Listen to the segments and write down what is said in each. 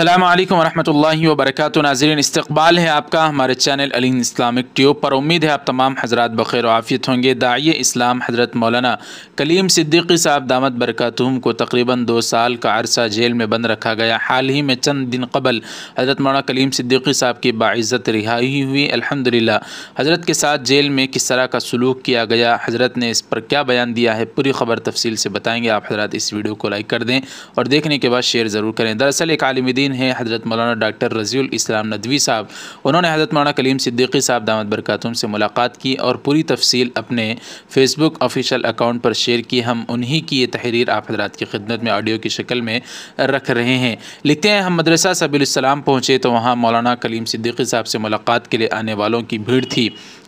अल्लाम वरहमल वबरक नाजरन इस्तबाल है आपका हमारे चैनल अली इस्लामिक ट्यूब पर उम्मीद है आप तमाम हजरत बखैर आफियत होंगे दाई इस्लाम हज़रत मौलाना कलीम सिद्दीकी साहब दामद बरकतहम को तकरीबन दो साल का अरसा जेल में बंद रखा गया हाल ही में चंद दिन कबल हज़रत मौलाना कलीम सिद्दीकी साहब की बाज़त रिहाई हुई अलहमदिल्ला हज़रत के साथ जेल में किस तरह का सलूक किया गया हज़रत ने इस पर क्या बयान दिया है पूरी खबर तफसील से बताएँगे आप हजरत इस वीडियो को लाइक कर दें और देखने के बाद शेयर ज़रूर करें दरअसल एक आलमी आबिदीन हैं हज़रत मौलाना डॉक्टर रजील इस्लाम नदवी साहब उन्होंने हज़रत मौलाना कलीम सिद्दीकी साहब दामद बरकातम से मुलाकात की और पूरी तफसील अपने फ़ेसबुक ऑफिशियल अकाउंट पर शेयर की हम उन्हीं की ये तहरीर आप हजरात की खिदमत में ऑडियो की शक्ल में रख रहे हैं लिखते हैं हम मदरसा सबीसम पहुँचे तो वहाँ मौलाना कलीम सिद्दीकी साहब से मुलाकात के लिए आने वालों की भीड़ थी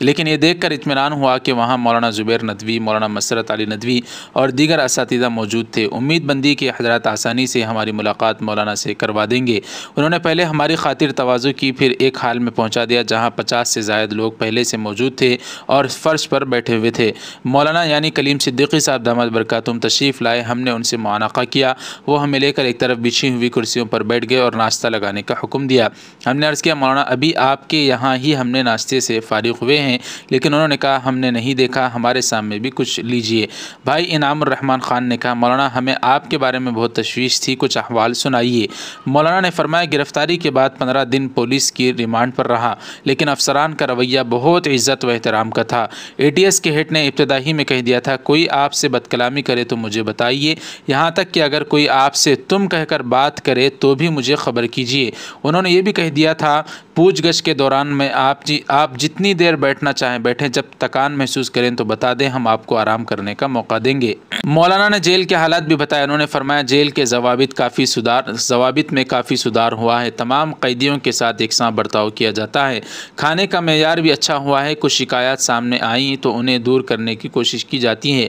लेकिन ये देख कर इतमान हुआ कि वहाँ मौलाना ज़ुबैर नदवी मौलाना मसरत अली नदवी और दीगर इस मौजूद थे उम्मीद बंदी के हजरत आसानी से हमारी मुलाकात मौलाना से करवा दें देंगे उन्होंने पहले हमारी खातिर तोज़ु की फिर एक हाल में पहुँचा दिया जहाँ पचास से जायद लोग पहले से मौजूद थे और फ़र्श पर बैठे हुए थे मौलाना यानी कलीम सिद्दीकी साहब दामद तुम तशरीफ़ लाए हमने उनसे मुआनका किया वो हमें लेकर एक तरफ बिछी हुई कुर्सियों पर बैठ गए और नाश्ता लगाने का हुक्म दिया हमने अर्ज़ किया मौलाना अभी आपके यहाँ ही हमने नाश्ते से फ़ारिग हुए हैं लेकिन उन्होंने कहा हमने नहीं देखा हमारे सामने भी कुछ लीजिए भाई इनाम रहमान ख़ान ने कहा मौलाना हमें आपके बारे में बहुत तशवीश थी कुछ अहवाल सुनाइए मौलाना मौलाना ने फरमाया गिरफ्तारी के बाद पंद्रह दिन पुलिस की रिमांड पर रहा लेकिन अफसरान का रवैया बहुत इज्जत व एहतराम का था एस के हेड ने इब्तदाही में कह दिया था कोई आपसे बदकलामी करे तो मुझे बताइए यहाँ तक कि अगर कोई आपसे तुम कहकर बात करे तो भी मुझे खबर कीजिए उन्होंने ये भी कह दिया था गछ के दौरान में आप जी आप जितनी देर बैठना चाहें बैठें जब थकान महसूस करें तो बता दें हम आपको आराम करने का मौका देंगे मौलाना ने जेल के हालात भी बताया उन्होंने फरमाया जेल के जवाब काफ़ी सुधार जवाब में काफ़ी सुधार हुआ है तमाम कैदियों के साथ एक साथ बर्ताव किया जाता है खाने का मैार भी अच्छा हुआ है कुछ शिकायत सामने आई तो उन्हें दूर करने की कोशिश की जाती है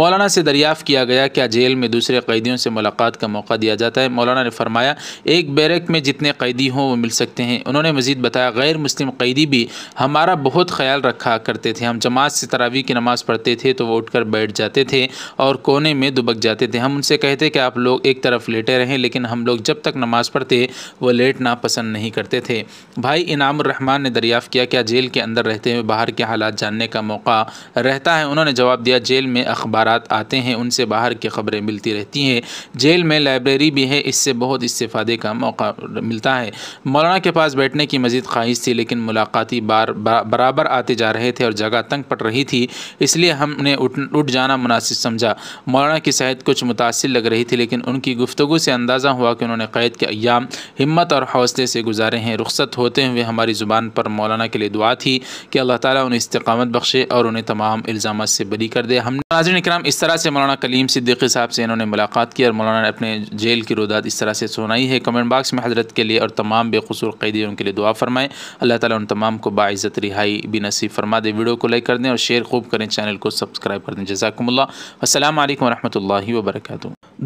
मौलाना से दरियाफ़ किया गया क्या जेल में दूसरे कैदियों से मुलाकात का मौका दिया जाता है मौलाना ने फरमाया एक बैरक में जितने कैदी हों वो मिल सकते हैं उन्होंने मज़ीद बताया गैर मुस्लिम कैदी भी हमारा बहुत ख्याल रखा करते थे हम जमात से तरावी की नमाज़ पढ़ते थे तो वो उठ कर बैठ जाते थे और कोने में दुबक जाते थे हम उनसे कहते कि आप लोग एक तरफ लेटे रहें लेकिन हम लोग जब तक नमाज नमाज़ पढ़ते वो लेटना पसंद नहीं करते थे भाई इनाम रहमान ने दरियाफ़ किया क्या जेल के अंदर रहते हुए बाहर के हालात जानने का मौका रहता है उन्होंने जवाब दिया जेल में अखबार आते हैं उनसे बाहर की खबरें मिलती रहती हैं जेल में लाइब्रेरी भी है इससे बहुत इस्तेफादे का मौका मिलता है मौलाना के पास बैठने की मज़ीद ख्वाहिश थी लेकिन मुलाकाती बार बराबर आते जा रहे थे और जगह तंग पड़ रही थी इसलिए हमने उठ उठ जाना मुनासिब समझा मौलाना की सेहत कुछ मुतासर लग रही थी लेकिन उनकी गुफ्तु से अंदाज़ा हुआ कि उन्होंने क़ैद के अयाम हिम्मत और हौसले से गुजारे हैं रुखसत होते हुए हमारी ज़ुबान पर मौलाना के लिए दुआ थी कि अल्लाह ताली उन्हें इस्तकामत बख्शे और उन्हें तमाम इल्ज़ाम से बरी कर दे हमने नाजर इक्राम इस तरह से मौलाना कलीम सिद्दीकी साहब से इन्होंने मुलाकात की और मौलाना ने अपने जेल की रोदात इस तरह से सुनाई है कमेंट बॉक्स में हजरत के लिए और तमाम बेकसूर कैदियों के लिए दुआ फरमाएँ अल्लाह ताली उन तमाम को बाज़त रिहाई भी नसीब फरमा दे वीडियो को लाइक कर दें और शेयर खूब करें चैनल को सब्सक्राइब कर दें जजाकम्ला असल व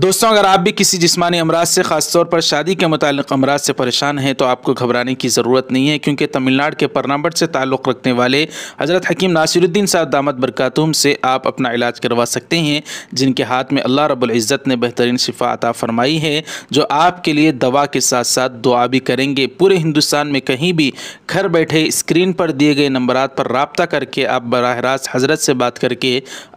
दोस्तों अगर आप भी किसी जिस्मानी अमराज से खासतौर पर शादी के मुतल अमराज से परेशान हैं तो आपको घबराने की ज़रूरत नहीं है क्योंकि तमिलनाडु के परनाबट से ताल्लुक़ रखने वाले हज़रत हकीम नासिरुद्दीन साहब दामद बरकातुम से आप अपना इलाज करवा सकते हैं जिनके हाथ में अल्लाह रब्बुल इज़्ज़त ने बेहतरीन शिफा अता फरमाई है जो आपके लिए दवा के साथ साथ दुआ भी करेंगे पूरे हिंदुस्तान में कहीं भी घर बैठे स्क्रीन पर दिए गए नंबर पर रबता करके आप बरह रास्त हज़रत से बात करके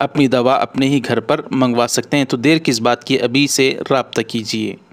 अपनी दवा अपने ही घर पर मंगवा सकते हैं तो देर किस बात की अभी से रबता कीजिए